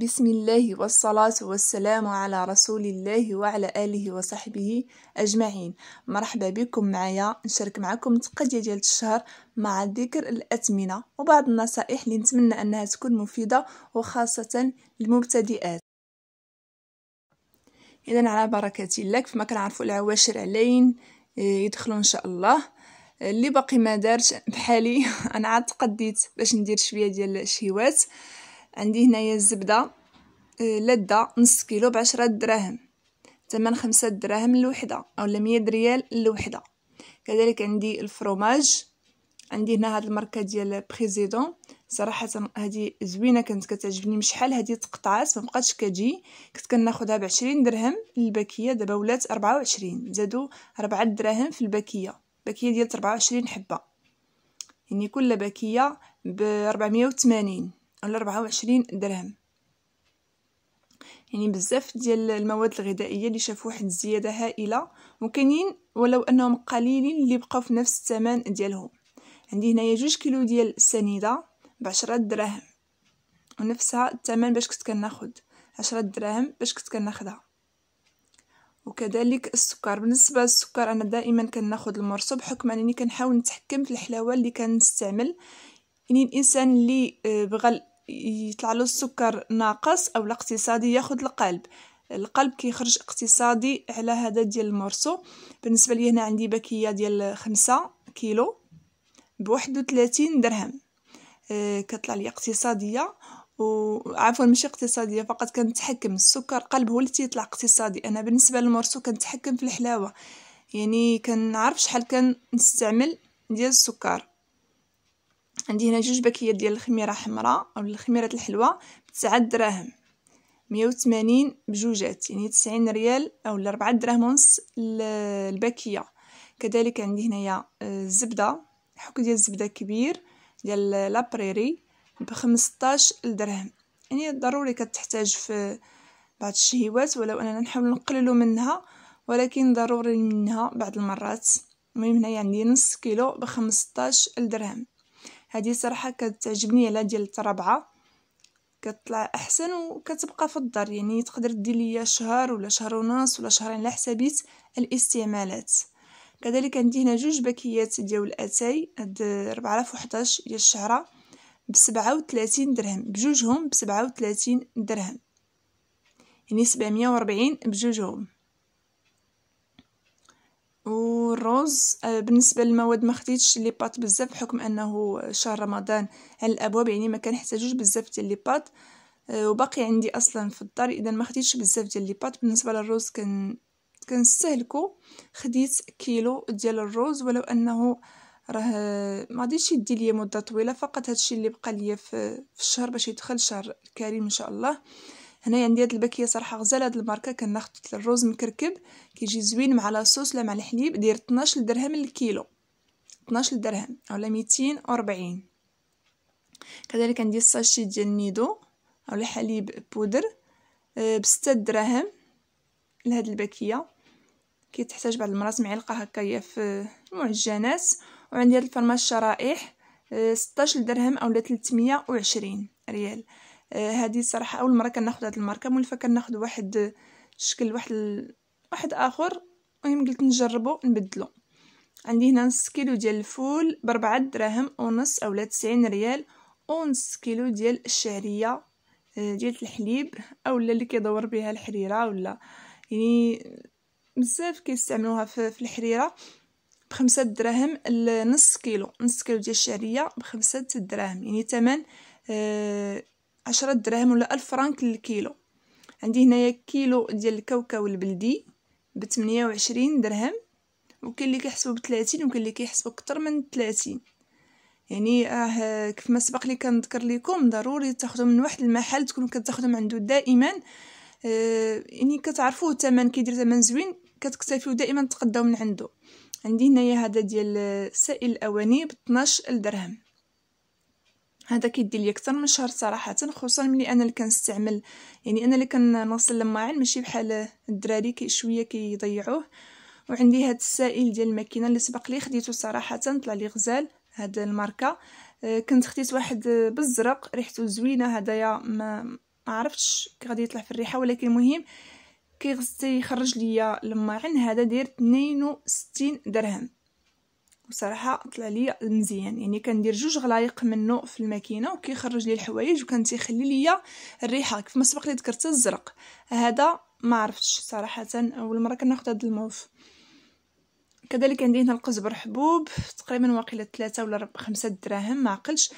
بسم الله والصلاة والسلام على رسول الله وعلى آله وصحبه أجمعين مرحبا بكم معايا نشارك معكم تقدية ديال الشهر مع ذكر الأثمنة وبعض النصائح اللي نتمنى أنها تكون مفيدة وخاصة للمبتدئات إذا على بركة الله كيفما كنعرفوا العواشر علين آه، يدخلوا إن شاء الله آه، اللي باقي ما دارش بحالي انا عاد تقديت باش ندير شويه ديال الشهيوات عندي هنايا الزبدة آه، لدة نص كيلو بعشرة دراهم ثمن خمسة دراهم الوحدة أولا مية ريال الوحدة كذلك عندي الفروماج عندي هنا هاد الماركه ديال بريزيدون صراحه هادي زوينه كانت كتعجبني مشحال هادي تقطعات مبقاتش كتجي كنت كناخدها بعشرين درهم الباكيه دابا ولات ربعة وعشرين زادو ربعة دراهم في الباكيه باكيه ديال وعشرين حبه يعني كل باكيه بربعمية 480 الأربعة وعشرين درهم يعني بزاف ديال المواد الغذائيه اللي شافوا واحد الزياده هائله وكاينين ولو انهم قليلين اللي بقاو في نفس الثمن ديالهم عندي هنايا جوج كيلو ديال السنيده بعشرة دراهم ونفسها الثمن باش كنت كناخد عشرة دراهم باش كنت كناخدها وكذلك السكر بالنسبه للسكر انا دائما كناخد المرصوب حكم انني كنحاول نتحكم في الحلاوه اللي كنستعمل يعني الانسان اللي آه، بغى يطلع له السكر ناقص او الاقتصادي ياخذ القلب القلب كيخرج اقتصادي على هذا ديال المرسو بالنسبه لي هنا عندي باكيه ديال خمسة كيلو بواحد 31 درهم اه كطلع لي اقتصاديه وعفوا ماشي اقتصاديه فقط كنتحكم السكر قلب هو اللي تيطلع اقتصادي انا بالنسبه للمرسو كنتحكم في الحلاوه يعني كنعرف شحال كنستعمل ديال السكر عندي هنا جوج باكيات ديال الخميره حمراء او الخميره الحلوه بتسعة دراهم مية بجوجات يعني تسعين ريال او 4 دراهم ونص الباكيه كذلك عندي هنايا آه، الزبده حك ديال الزبده كبير ديال لابريري بخمسطاش درهم يعني ضروري كتحتاج في بعض الشهيوات ولو اننا نحاول نقللو منها ولكن ضروري منها بعض المرات المهم هنايا عندي نص كيلو بخمسطاش درهم هذه صراحه كتعجبني على ديال الترابعه كتطلع احسن وكتبقى في الدار يعني تقدر دير ليا شهر ولا شهر ونص ولا شهرين على حسابيت الاستعمالات كذلك عندي هنا جوج باكيات ديال الاتاي هاد 4011 ديال الشعره ب 37 درهم بجوجهم ب 37 درهم يعني 740 بجوجهم والرز آه، بالنسبه للمواد ما خديتش لي بات بزاف بحكم انه شهر رمضان على الابواب يعني ما كنحتاجوش بزاف ديال لي بات آه، وباقي عندي اصلا في الدار اذا ما خديتش بزاف ديال لي بات بالنسبه للرز كن كنستهلكو خديت كيلو ديال الرز ولو انه راه ما غاديش يدي ليا مده طويله فقط هادشي اللي بقى ليا في الشهر باش يدخل شهر الكريم ان شاء الله هنايا عندي هاد البكيه صراحه غزالة هاد الماركه كناخد الروز مكركب كيجي زوين مع لاصوص ولا مع الحليب داير طناش درهم للكيلو طناش درهم اولا ميتين ربعين كذلك عندي الساشي ديال نيدو اولا حليب بودر آه، بستة دراهم لهاد البكيه كيتحتاج بعض المرات معلقه هكايا في المعجنات وعندي هاد الفرماج الشرائح 16 آه، درهم اولا 320 ريال آه، هذه صراحه اول مره كناخد هذه الماركه مولفه كناخد واحد آه، شكل واحد ال... واحد اخر المهم قلت نجربو نبدلو عندي هنا نص كيلو ديال الفول بربعة دراهم ونص اولا تسعين ريال ونص كيلو ديال الشعريه آه، ديال الحليب اولا اللي كيدور بها الحريره ولا يعني بزاف كيستعملوها في الحريره بخمسة دراهم النص كيلو نص كيلو ديال الشعريه بخمسة دراهم يعني ثمن عشرة دراهم ولا ألف فرانك للكيلو عندي هنايا كيلو ديال الكاوكاو البلدي بثمانية وعشرين درهم وكاين اللي كيحسبو بثلاثين وكاين اللي كيحسبو كتر من ثلاثين يعني راه كيف ما سبق لي كنذكر لكم ضروري تاخذوا من واحد المحل تكونوا كتاخذوا من عنده دائما آه يعني كتعرفوه الثمن كيدير ثمن زوين كتكتفيو دائما تقداو من عنده عندي هنايا هذا ديال آه، سائل الاواني ب 12 درهم هذا كيدير لي اكثر من شهر صراحه خصوصا ملي انا اللي كنستعمل يعني انا اللي كنغسل الماعن ماشي بحال الدراري كي شويه كيضيعوه وعندي هاد السائل ديال الماكينه اللي سبق لي خديته صراحه طلع لي غزال هاد الماركه آه، كنت خديت واحد بالزرق ريحته زوينه هدايا ما عرفتش غادي يطلع في الريحه ولكن المهم كيغسل يخرج ليا الماعن هذا داير 62 درهم وصراحه طلع لي مزيان يعني كندير جوج غلايق منه في الماكينه وكيخرج لي الحوايج وكان تيخلي لي الريحه كيف ما سبق لي ذكرت الزرق هذا ما عرفتش صراحه اول مره كناخذ هذا الموف كذلك عندي هنا القزبر حبوب تقريبا واقيلا ثلاثة ولا خمسة دراهم ما عقلش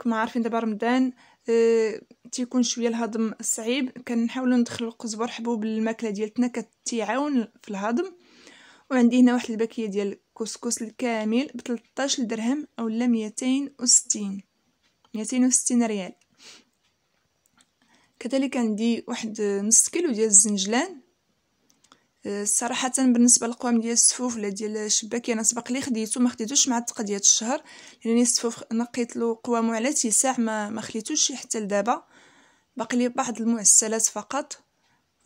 كما عارفين دابا رمضان أه تيكون شويه الهضم صعيب كنحاولوا ندخلوا القزبر حبوب للماكله ديالتنا كتعاون في الهضم وعندي هنا واحد الباكيه ديال كسكس الكامل 13 درهم اولا ميتين 260 ميتين ريال كذلك عندي واحد نص كيلو ديال الزنجلان آه، صراحة بالنسبة للقوام ديال السفوف ولا ديال الشباكي يعني انا سبق لي خديتو ما خديتوش مع الدقة الشهر لانني السفوف نقيت له قوامه على تساع ما ما خليتوش حتى لدابا باقي لي بعض المعسلات فقط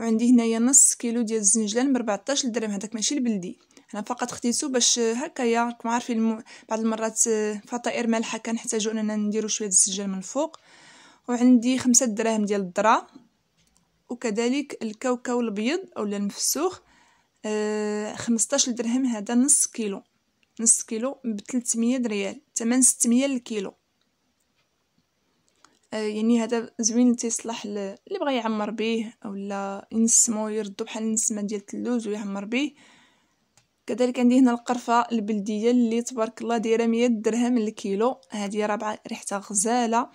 وعندي هنايا نص كيلو ديال الزنجلان 14 درهم هذاك ماشي البلدي انا فقط خديته باش هكايا راكم عارفين الم... بعض المرات آه، فطائر مالحه كنحتاجو اننا نديرو شويه الزنجلان من الفوق وعندي خمسة دراهم ديال الذره وكذلك الكاوكاو الابيض اولا المفسوخ آه 15 درهم هذا نص كيلو نص كيلو ب 300 ريال ثمن 600 الكيلو آه، يعني هذا زوين تيصلح اللي بغى يعمر به اولا ينسمو يردو بحال النسمه ديال اللوز ويعمر به كذلك عندي هنا القرفه البلديه اللي تبارك الله دايره 100 درهم للكيلو هذه رابعه ريحتها غزاله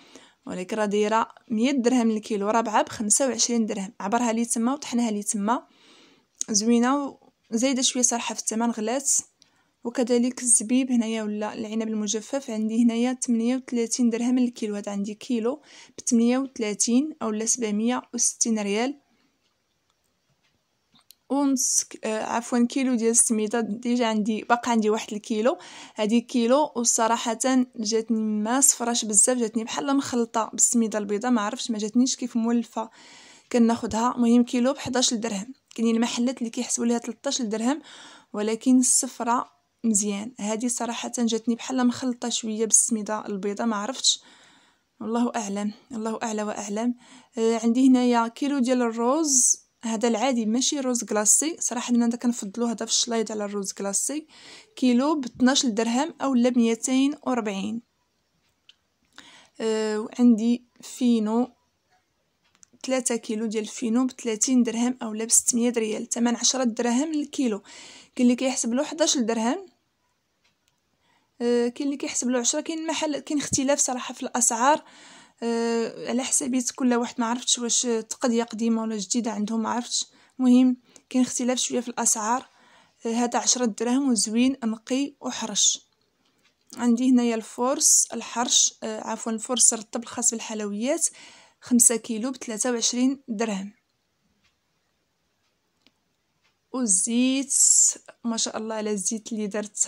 ولكن راه دايره 100 درهم للكيلو رابعه ب 25 درهم عبرها لي تما وطحنها لي تما زوينه زايده شويه صراحه في الثمن غلات وكذلك الزبيب هنايا ولا العنب المجفف عندي هنايا تمنية درهم للكيلو هذا عندي كيلو بتمنية 38 اولا سبعمية وستين ريال ونص آه، عفوا كيلو ديال السميده ديجا عندي باقي عندي واحد الكيلو هذه كيلو وصراحه جاتني ما صفراش بزاف جاتني بحال مخلطه بالسميده البيضاء ما عرفتش ما جاتنيش كيف مولفه كناخذها المهم كيلو ب 11 درهم كاينين المحلات اللي كيحسبوا ليها 13 درهم ولكن الصفرة مزيان هذه صراحه جاتني بحال مخلطه شويه بالسميده البيضاء ما عرفتش والله اعلم الله اعلى واعلم آه، عندي هنايا كيلو ديال الروز هذا العادي ماشي روز كلاصي صراحه انا كنفضلو هذا في الشلايد على الروز كلاصي كيلو ب 12 درهم اولا ب 240 وعندي فينو 3 كيلو ديال الفينو ب 30 درهم اولا ب 600 ريال ثمن 10 دراهم الكيلو كاين اللي كيحسب له 11 درهم آه، كاين اللي كيحسب له 10 كاين محل كاين اختلاف صراحه في الاسعار آه، على حسابيت كل واحد ما عرفتش واش تقضيه قديمه ولا جديده عندهم ما عرفتش المهم كاين اختلاف شويه في الاسعار هذا آه، عشرة دراهم وزوين نقي وحرش عندي هنايا الفورس الحرش عفوا الفورس الرطب الخاص بالحلويات خمسة كيلو بثلاثة وعشرين درهم والزيت ما شاء الله على الزيت اللي درت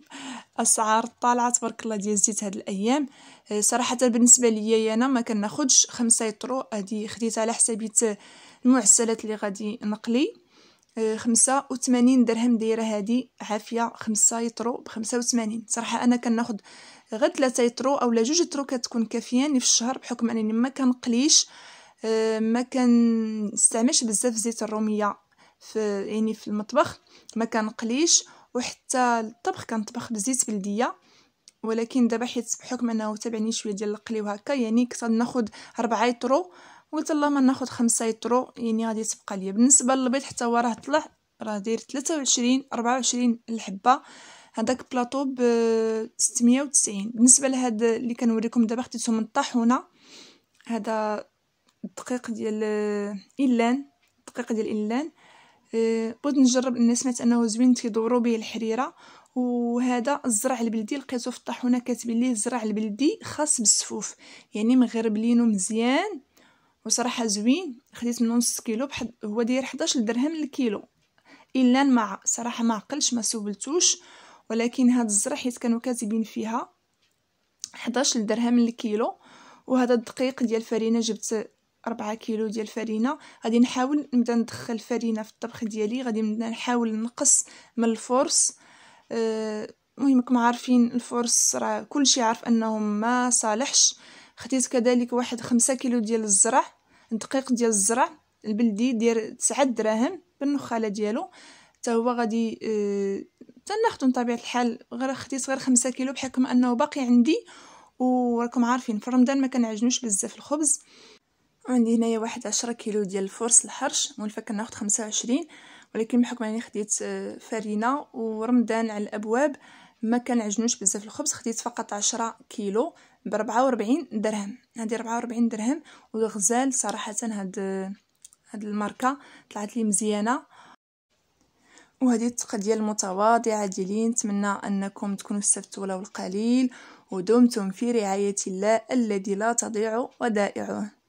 اسعار طالعه تبارك الله ديال الزيت هاد الايام آه، صراحه بالنسبه ليا انا ما كناخذش خمسة يطرو هادي خديتها على حسابي المعسلات اللي غادي نقلي آه، خمسة وثمانين درهم دايره هادي عافيه خمسة يطرو بخمسة وثمانين صراحه انا كناخد غير ثلاثة يطرو اولا جوج يطرو كتكون كافياني في الشهر بحكم انني ما كنقليش آه، ما كنستعملش بزاف زيت الروميه في يعني في المطبخ ما قليش وحتى الطبخ كنطبخ بزيت بلديه ولكن دابا حيت بحكم انه تابعني شويه ديال القلي وهكا يعني كنت ناخذ 4 يطرو قلت الله ما ناخذ 5 يطرو يعني غادي تبقى ليا بالنسبه للبيض حتى هو راه طلع راه داير 23 24 الحبه هذاك بلاطو ب 690 بالنسبه لهاد اللي كنوريكم دابا خديته من الطاحونه هذا الدقيق ديال إلان الدقيق ديال إلان آه، بغيت نجرب لان سمعت انه زوين تيدورو به الحريره وهذا الزرع البلدي لقيته في الطاحونه كاتبين ليه الزرع البلدي خاص بالسفوف يعني مغربلينو مزيان وصراحه زوين خديت منه نص كيلو بحد هو داير 11 درهم للكيلو الا مع صراحه ما عقلش ما سولتوش ولكن هاد الزرع حيت كانوا كاتبين فيها 11 درهم للكيلو وهذا الدقيق ديال فرينه جبت أربعة كيلو ديال الفرينه غادي نحاول نبدا ندخل الفرينه في الطبخ ديالي غادي نبدا نحاول نقص من الفرص أه، المهم أه كما عارفين الفرص راه كلشي عارف انه ما صالحش خديت كذلك واحد خمسة كيلو ديال الزرع دقيق ديال الزرع البلدي داير تسعة دراهم بالنخاله ديالو حتى هو غادي أه تناخدو بطبيعه الحال غير خديت غير خمسة كيلو بحكم انه باقي عندي وراكم عارفين في رمضان ما كنعجنوش بزاف الخبز عندي هنايا واحد عشرة كيلو ديال الفرس الحرش مولفه كناخد خمسة وعشرين ولكن بحكم اني خديت آه، فرينه ورمضان على الابواب ما كنعجنوش بزاف الخبز خديت فقط عشرة كيلو بربعة وربعين درهم هادي ربعة وربعين درهم والغزال صراحه هاد هاد الماركه طلعت لي مزيانه وهذه التقه ديال المتواضعه ديالي نتمنى انكم تكونوا استفدتوا ولو القليل ودمتم في رعايه الله الذي لا تضيع ودائعه